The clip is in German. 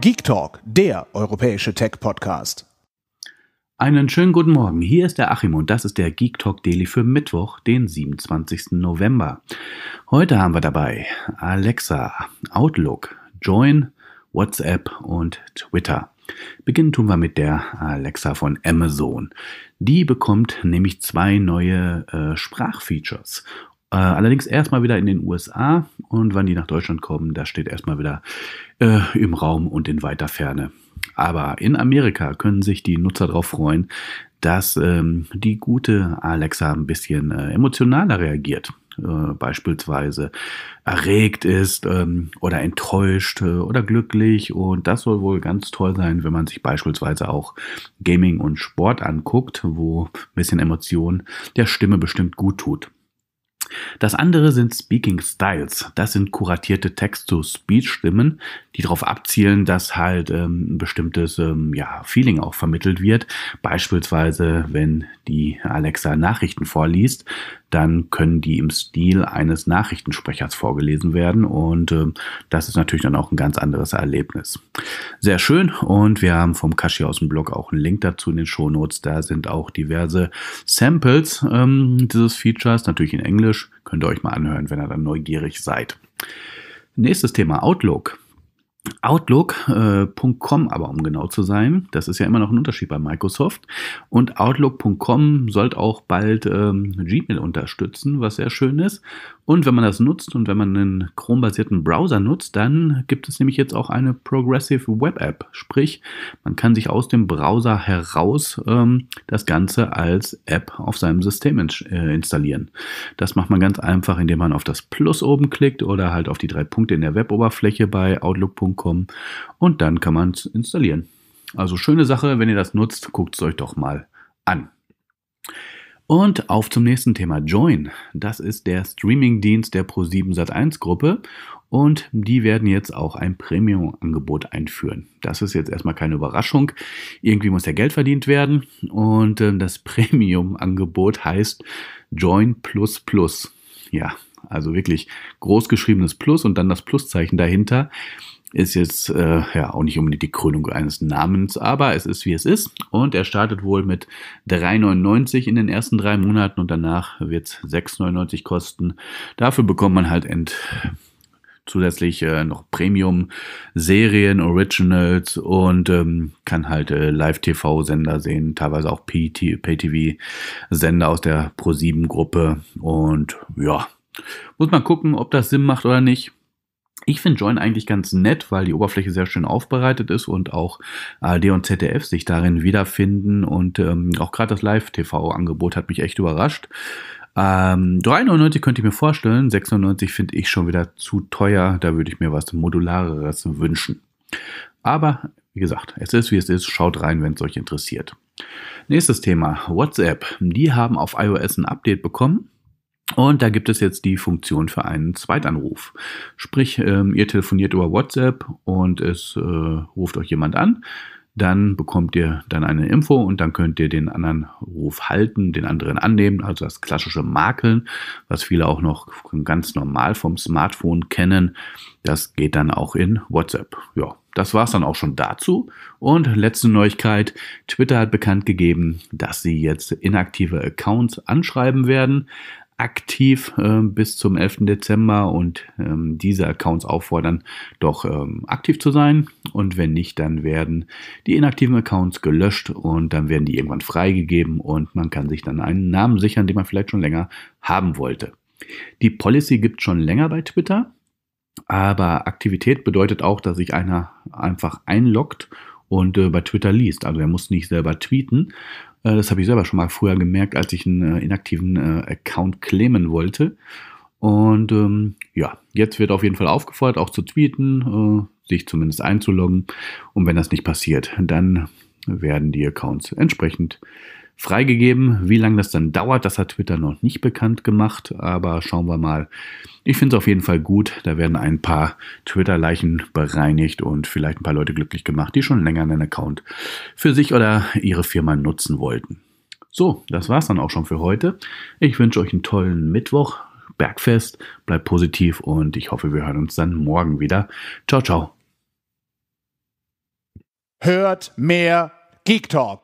Geek Talk, der europäische Tech-Podcast. Einen schönen guten Morgen. Hier ist der Achim und das ist der Geek Talk Daily für Mittwoch, den 27. November. Heute haben wir dabei Alexa, Outlook, Join, WhatsApp und Twitter. Beginnen tun wir mit der Alexa von Amazon. Die bekommt nämlich zwei neue äh, Sprachfeatures äh, allerdings erstmal wieder in den USA und wann die nach Deutschland kommen, das steht erstmal wieder äh, im Raum und in weiter Ferne. Aber in Amerika können sich die Nutzer darauf freuen, dass ähm, die gute Alexa ein bisschen äh, emotionaler reagiert. Äh, beispielsweise erregt ist ähm, oder enttäuscht äh, oder glücklich. Und das soll wohl ganz toll sein, wenn man sich beispielsweise auch Gaming und Sport anguckt, wo ein bisschen Emotion der Stimme bestimmt gut tut. Das andere sind Speaking Styles. Das sind kuratierte Text-to-Speech-Stimmen, die darauf abzielen, dass halt ähm, ein bestimmtes ähm, ja, Feeling auch vermittelt wird. Beispielsweise, wenn die Alexa Nachrichten vorliest, dann können die im Stil eines Nachrichtensprechers vorgelesen werden und ähm, das ist natürlich dann auch ein ganz anderes Erlebnis. Sehr schön und wir haben vom Kashi aus dem Blog auch einen Link dazu in den Show Notes. Da sind auch diverse Samples ähm, dieses Features, natürlich in Englisch Könnt ihr euch mal anhören, wenn ihr dann neugierig seid. Nächstes Thema, Outlook. Outlook.com äh, aber, um genau zu sein, das ist ja immer noch ein Unterschied bei Microsoft. Und Outlook.com sollte auch bald ähm, Gmail unterstützen, was sehr schön ist. Und wenn man das nutzt und wenn man einen Chrome-basierten Browser nutzt, dann gibt es nämlich jetzt auch eine Progressive Web App. Sprich, man kann sich aus dem Browser heraus ähm, das Ganze als App auf seinem System in, äh, installieren. Das macht man ganz einfach, indem man auf das Plus oben klickt oder halt auf die drei Punkte in der Web-Oberfläche bei Outlook.com Bearbeitung kommen und dann kann man es installieren. Also schöne Sache, wenn ihr das nutzt, guckt es euch doch mal an. Und auf zum nächsten Thema Join. Das ist der Streaming-Dienst der Pro7 Sat1 Gruppe und die werden jetzt auch ein Premium Angebot einführen. Das ist jetzt erstmal keine Überraschung. Irgendwie muss ja Geld verdient werden und äh, das Premium Angebot heißt Join Plus Plus. Ja, also wirklich großgeschriebenes Plus und dann das Pluszeichen dahinter. Ist jetzt äh, ja auch nicht unbedingt die Krönung eines Namens, aber es ist wie es ist. Und er startet wohl mit 3,99 in den ersten drei Monaten und danach wird es 6,99 kosten. Dafür bekommt man halt ent zusätzlich äh, noch Premium-Serien, Originals und ähm, kann halt äh, Live-TV-Sender sehen, teilweise auch Pay-TV-Sender aus der Pro7-Gruppe. Und ja, muss man gucken, ob das Sinn macht oder nicht. Ich finde Join eigentlich ganz nett, weil die Oberfläche sehr schön aufbereitet ist und auch ARD äh, und ZDF sich darin wiederfinden und ähm, auch gerade das Live-TV-Angebot hat mich echt überrascht. Ähm, 3,99 könnte ich mir vorstellen, 96 finde ich schon wieder zu teuer, da würde ich mir was Modulareres wünschen. Aber wie gesagt, es ist wie es ist, schaut rein, wenn es euch interessiert. Nächstes Thema, WhatsApp. Die haben auf iOS ein Update bekommen und da gibt es jetzt die Funktion für einen Zweitanruf. Sprich, ähm, ihr telefoniert über WhatsApp und es äh, ruft euch jemand an. Dann bekommt ihr dann eine Info und dann könnt ihr den anderen Ruf halten, den anderen annehmen, also das klassische Makeln, was viele auch noch ganz normal vom Smartphone kennen. Das geht dann auch in WhatsApp. Ja, das war's dann auch schon dazu. Und letzte Neuigkeit, Twitter hat bekannt gegeben, dass sie jetzt inaktive Accounts anschreiben werden aktiv äh, bis zum 11. Dezember und ähm, diese Accounts auffordern, doch ähm, aktiv zu sein. Und wenn nicht, dann werden die inaktiven Accounts gelöscht und dann werden die irgendwann freigegeben und man kann sich dann einen Namen sichern, den man vielleicht schon länger haben wollte. Die Policy gibt es schon länger bei Twitter, aber Aktivität bedeutet auch, dass sich einer einfach einloggt und äh, bei Twitter liest. Also er muss nicht selber tweeten. Äh, das habe ich selber schon mal früher gemerkt, als ich einen äh, inaktiven äh, Account claimen wollte. Und ähm, ja, jetzt wird auf jeden Fall aufgefordert, auch zu tweeten, äh, sich zumindest einzuloggen. Und wenn das nicht passiert, dann werden die Accounts entsprechend freigegeben. Wie lange das dann dauert, das hat Twitter noch nicht bekannt gemacht, aber schauen wir mal. Ich finde es auf jeden Fall gut. Da werden ein paar Twitter-Leichen bereinigt und vielleicht ein paar Leute glücklich gemacht, die schon länger einen Account für sich oder ihre Firma nutzen wollten. So, das war's dann auch schon für heute. Ich wünsche euch einen tollen Mittwoch, Bergfest, bleibt positiv und ich hoffe, wir hören uns dann morgen wieder. Ciao, ciao. Hört mehr Geek Talk.